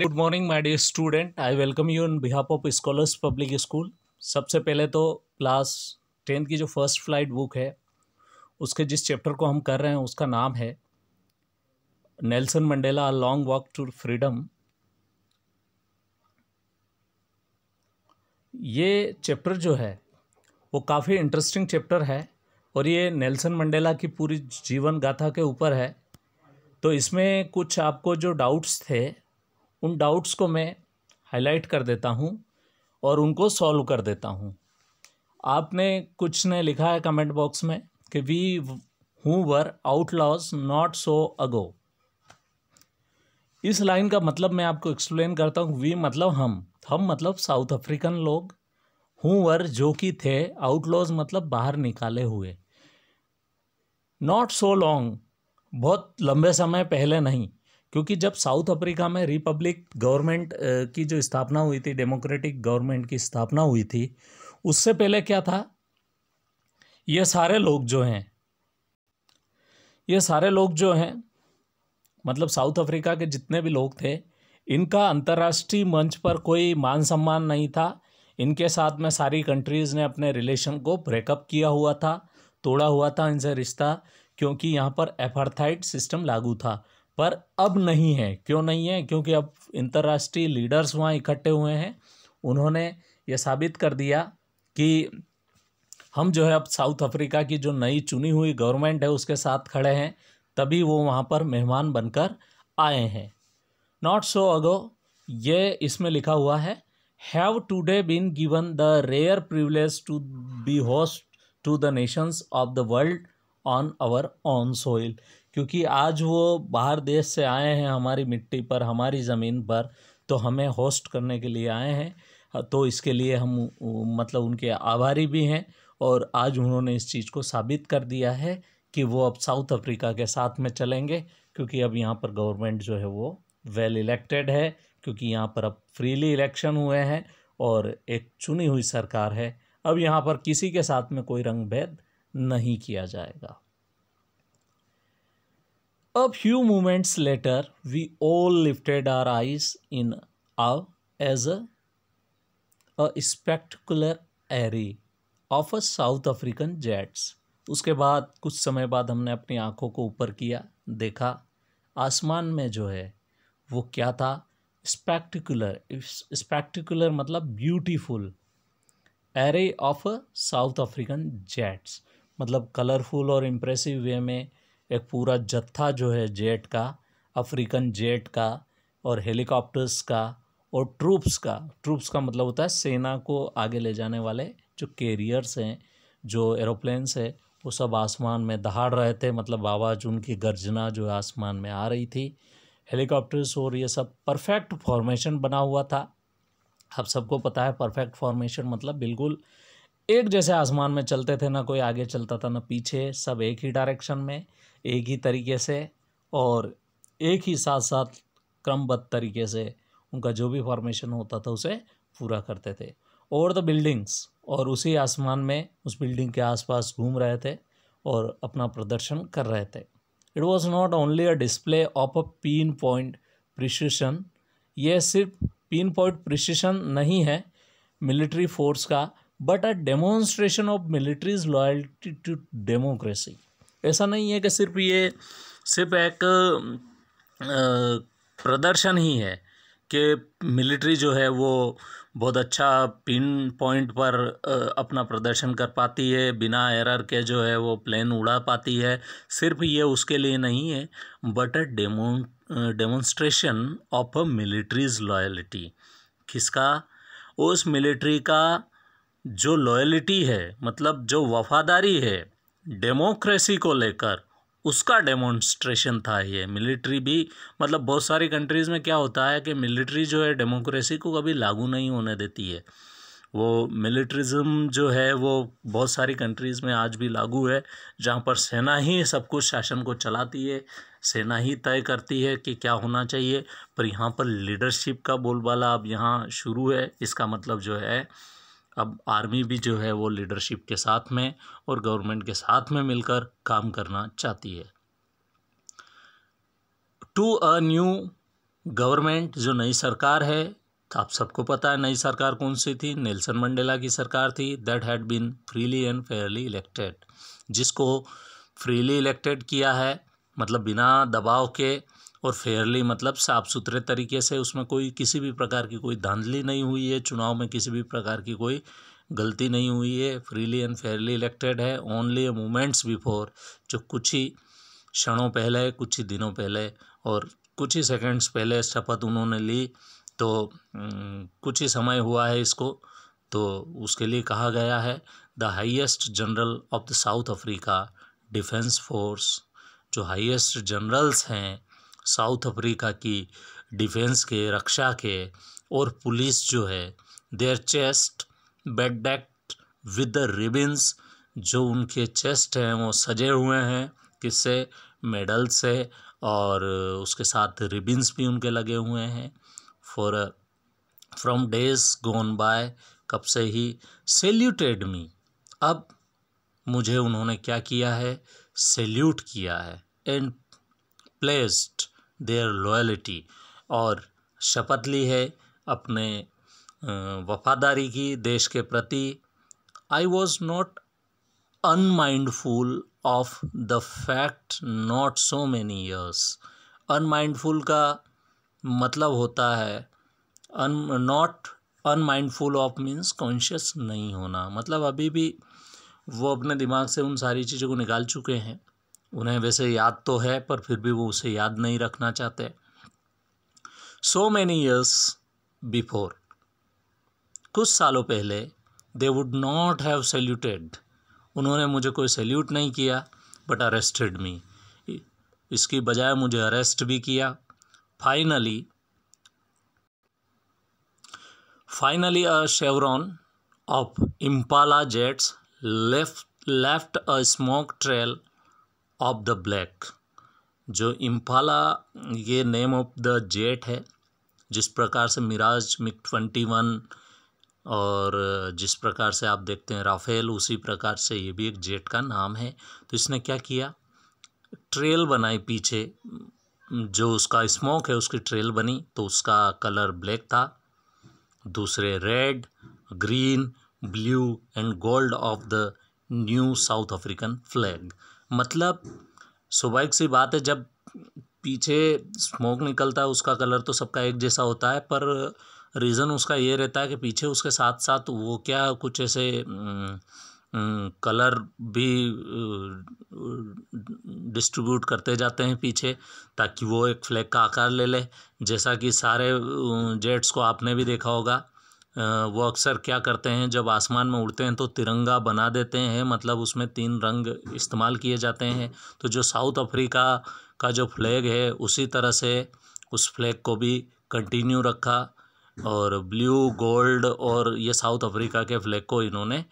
Good morning my dear student I welcome you in behalf of scholars public school सबसे पहले तो class tenth की जो first flight book है उसके जिस चैप्टर को हम कर रहे हैं उसका नाम है Nelson Mandela a long walk to freedom ये चैप्टर जो है वो काफ़ी इंटरेस्टिंग चैप्टर है और ये नेल्सन मंडेला की पूरी जीवन गाथा के ऊपर है तो इसमें कुछ आपको जो डाउट्स थे उन डाउट्स को मैं हाईलाइट कर देता हूँ और उनको सॉल्व कर देता हूँ आपने कुछ ने लिखा है कमेंट बॉक्स में कि we who were outlaws not so ago इस लाइन का मतलब मैं आपको एक्सप्लेन करता हूँ वी मतलब हम हम मतलब साउथ अफ्रीकन लोग हूँ वर जो कि थे आउटलॉज मतलब बाहर निकाले हुए नॉट सो लॉन्ग बहुत लंबे समय पहले नहीं क्योंकि जब साउथ अफ्रीका में रिपब्लिक गवर्नमेंट की जो स्थापना हुई थी डेमोक्रेटिक गवर्नमेंट की स्थापना हुई थी उससे पहले क्या था ये सारे लोग जो हैं ये सारे लोग जो हैं मतलब साउथ अफ्रीका के जितने भी लोग थे इनका अंतर्राष्ट्रीय मंच पर कोई मान सम्मान नहीं था इनके साथ में सारी कंट्रीज़ ने अपने रिलेशन को ब्रेकअप किया हुआ था तोड़ा हुआ था इनसे रिश्ता क्योंकि यहाँ पर एफर्थाइट सिस्टम लागू था पर अब नहीं है क्यों नहीं है क्योंकि अब अंतर्राष्ट्रीय लीडर्स वहाँ इकट्ठे हुए हैं उन्होंने ये साबित कर दिया कि हम जो है अब साउथ अफ्रीका की जो नई चुनी हुई गवर्नमेंट है उसके साथ खड़े हैं तभी वो वहाँ पर मेहमान बनकर आए हैं नॉट सो अगो ये इसमें लिखा हुआ है have today been given the rare privilege to be host to the nations of the world on our own soil क्योंकि आज वो बाहर देश से आए हैं हमारी मिट्टी पर हमारी ज़मीन पर तो हमें होस्ट करने के लिए आए हैं हाँ, तो इसके लिए हम मतलब उनके आभारी भी हैं और आज उन्होंने इस चीज़ को साबित कर दिया है कि वो अब साउथ अफ्रीका के साथ में चलेंगे क्योंकि अब यहाँ पर गवर्नमेंट जो है वो वेल इलेक्टेड है क्योंकि यहाँ पर अब फ्रीली इलेक्शन हुए हैं और एक चुनी हुई सरकार है अब यहाँ पर किसी के साथ में कोई रंग भेद नहीं किया जाएगा A few moments later, we all lifted our eyes in awe as a, a spectacular array of a South African jets. उसके बाद कुछ समय बाद हमने अपनी आँखों को ऊपर किया देखा आसमान में जो है वो क्या था स्पेक्टिकुलर स्पेक्टिकुलर मतलब beautiful array of South African jets मतलब कलरफुल और इम्प्रेसिव वे में एक पूरा जत्था जो है जेट का अफ्रीकन जेट का और हेलीकॉप्टर्स का और ट्रूप्स का ट्रूप्स का मतलब होता है सेना को आगे ले जाने वाले जो कैरियर्स हैं जो एरोप्लेन्स है वो सब आसमान में दहाड़ रहे थे मतलब आवाज़ उनकी गर्जना जो आसमान में आ रही थी हेलीकॉप्टर्स और ये सब परफेक्ट फॉर्मेशन बना हुआ था आप सबको पता है परफेक्ट फॉर्मेशन मतलब बिल्कुल एक जैसे आसमान में चलते थे ना कोई आगे चलता था ना पीछे सब एक ही डायरेक्शन में एक ही तरीके से और एक ही साथ साथ क्रमबद्ध तरीके से उनका जो भी फॉर्मेशन होता था उसे पूरा करते थे और द बिल्डिंग्स और उसी आसमान में उस बिल्डिंग के आसपास घूम रहे थे और अपना प्रदर्शन कर रहे थे it was not only a display of a pinpoint precision ये सिर्फ पिन पॉइंट प्रिसिशन नहीं है मिलिट्री फोर्स का but a demonstration of military's loyalty to democracy ऐसा नहीं है कि सिर्फ ये सिर्फ एक प्रदर्शन ही है कि मिलिट्री जो है वो बहुत अच्छा पिन पॉइंट पर अपना प्रदर्शन कर पाती है बिना एरर के जो है वो प्लेन उड़ा पाती है सिर्फ ये उसके लिए नहीं है but a demo demonstration of a military's loyalty किसका उस मिलिट्री का जो लॉयलिटी है मतलब जो वफादारी है डेमोक्रेसी को लेकर उसका डेमोन्स्ट्रेशन था ये मिलिट्री भी मतलब बहुत सारी कंट्रीज़ में क्या होता है कि मिलिट्री जो है डेमोक्रेसी को कभी लागू नहीं होने देती है वो मिलिट्रिज्म जो है वो बहुत सारी कंट्रीज़ में आज भी लागू है जहाँ पर सेना ही सब कुछ शासन को चलाती है सेना ही तय करती है कि क्या होना चाहिए पर यहाँ पर लीडरशिप का बोलबाला अब यहाँ शुरू है इसका मतलब जो है अब आर्मी भी जो है वो लीडरशिप के साथ में और गवर्नमेंट के साथ में मिलकर काम करना चाहती है टू अ न्यू गवर्नमेंट जो नई सरकार है तो आप सबको पता है नई सरकार कौन सी थी नेल्सन मंडेला की सरकार थी that had been freely and fairly elected जिसको फ्रीली इलेक्टेड किया है मतलब बिना दबाव के और फेयरली मतलब साफ़ सुथरे तरीके से उसमें कोई किसी भी प्रकार की कोई धांधली नहीं हुई है चुनाव में किसी भी प्रकार की कोई गलती नहीं हुई है फ्रीली एंड फेयरली इलेक्टेड है ओनली मोमेंट्स बिफोर जो कुछ ही क्षणों पहले कुछ ही दिनों पहले और कुछ ही सेकंड्स पहले शपथ उन्होंने ली तो कुछ ही समय हुआ है इसको तो उसके लिए कहा गया है the highest general of the South Africa defence force जो हाइएस्ट जनरल्स हैं साउथ अफ्रीका की डिफेंस के रक्षा के और पुलिस जो है their chest bedecked with the ribbons जो उनके चेस्ट हैं वो सजे हुए हैं किससे मेडल से और उसके साथ रिबिन्स भी उनके लगे हुए हैं for from days gone by कब से ही सेल्यूटेड मी अब मुझे उन्होंने क्या किया है सेल्यूट किया है एंड प्लेस्ड देयर लॉयल्टी और शपथ ली है अपने वफादारी की देश के प्रति I was not unmindful of the fact not so many years unmindful का मतलब होता है un not unmindful of means conscious नहीं होना मतलब अभी भी वो अपने दिमाग से उन सारी चीज़ों को निकाल चुके हैं उन्हें वैसे याद तो है पर फिर भी वो उसे याद नहीं रखना चाहते सो मैनी ईयर्स बिफोर कुछ सालों पहले they would not have saluted उन्होंने मुझे कोई सेल्यूट नहीं किया बट अरेस्टेड मी इसकी बजाय मुझे अरेस्ट भी किया finally finally a chevron of Impala jets left left a smoke trail of the black जो इम्फाला ये नेम ऑफ द जेट है जिस प्रकार से मिराज मिक ट्वेंटी वन और जिस प्रकार से आप देखते हैं राफेल उसी प्रकार से ये भी एक जेट का नाम है तो इसने क्या किया ट्रेल बनाई पीछे जो उसका स्मोक है उसकी ट्रेल बनी तो उसका कलर ब्लैक था दूसरे red green blue and gold of the new South African flag मतलब स्वाभाविक सी बात है जब पीछे स्मोक निकलता है उसका कलर तो सबका एक जैसा होता है पर रीज़न उसका ये रहता है कि पीछे उसके साथ साथ वो क्या कुछ ऐसे कलर भी डिस्ट्रीब्यूट करते जाते हैं पीछे ताकि वो एक फ्लैग का आकार ले ले जैसा कि सारे जेट्स को आपने भी देखा होगा वो अक्सर क्या करते हैं जब आसमान में उड़ते हैं तो तिरंगा बना देते हैं मतलब उसमें तीन रंग इस्तेमाल किए जाते हैं तो जो साउथ अफ्रीका का जो फ्लैग है उसी तरह से उस फ्लैग को भी कंटिन्यू रखा और ब्लू गोल्ड और ये साउथ अफ्रीका के फ्लैग को इन्होंने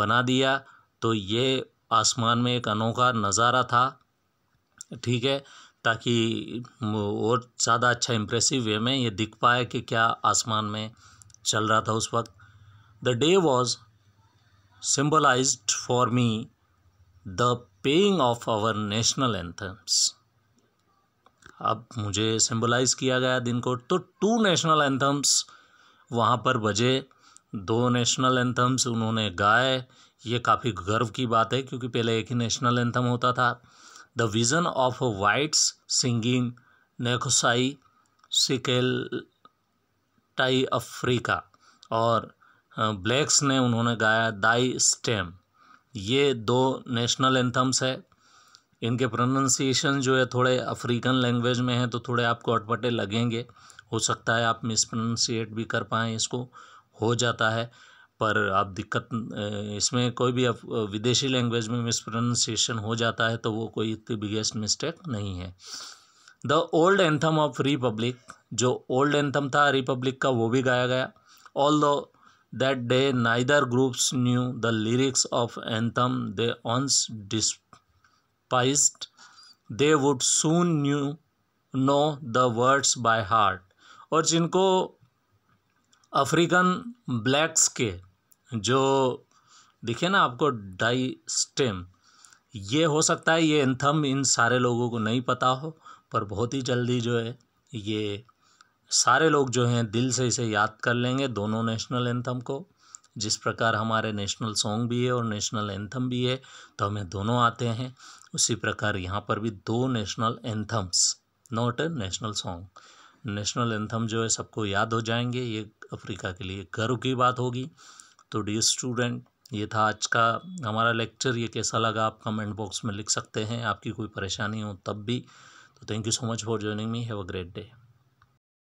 बना दिया तो ये आसमान में एक अनोखा नज़ारा था ठीक है ताकि और ज़्यादा अच्छा इम्प्रेसिव वे में ये दिख पाए कि क्या आसमान में चल रहा था उस वक्त the day was symbolize for me the playing of our national anthems अब मुझे सिम्बलाइज किया गया दिन को तो टू नेशनल एंथम्स वहाँ पर बजे दो नेशनल एंथम्स उन्होंने गाए ये काफ़ी गर्व की बात है क्योंकि पहले एक ही नेशनल एंथम होता था the vision of whites singing Nkosi Sikelel' iAfrika और ब्लैक्स ने उन्होंने गाया दाई स्टेम ये दो नेशनल एंथम्स है इनके प्रोनाउंसिएशन जो है थोड़े अफ्रीकन लैंग्वेज में हैं तो थोड़े आपको अटपटे लगेंगे हो सकता है आप मिसप्रोनाउंसिएट भी कर पाएँ इसको हो जाता है पर आप दिक्कत इसमें कोई भी विदेशी लैंग्वेज में मिस मिसप्रोनाउंसिएशन हो जाता है तो वो कोई इतनी बिगेस्ट मिस्टेक नहीं है the old anthem of republic जो ओल्ड एंथम था रिपब्लिक का वो भी गाया गया although that day neither groups knew the lyrics of anthem they once despised they would soon knew know the words by heart और जिनको African blacks के जो दिखे ना आपको डाई स्टेम ये हो सकता है ये एंथम इन सारे लोगों को नहीं पता हो पर बहुत ही जल्दी जो है ये सारे लोग जो हैं दिल से इसे याद कर लेंगे दोनों नेशनल एंथम को जिस प्रकार हमारे नेशनल सॉन्ग भी है और नेशनल एंथम भी है तो हमें दोनों आते हैं उसी प्रकार यहाँ पर भी दो national anthems not a national song national anthem जो है सबको याद हो जाएंगे ये अफ्रीका के लिए गर्व की बात होगी तो डी स्टूडेंट ये था आज का हमारा लेक्चर ये कैसा लगा आप कमेंट बॉक्स में लिख सकते हैं आपकी कोई परेशानी हो तब भी तो thank you so much for joining me have a great day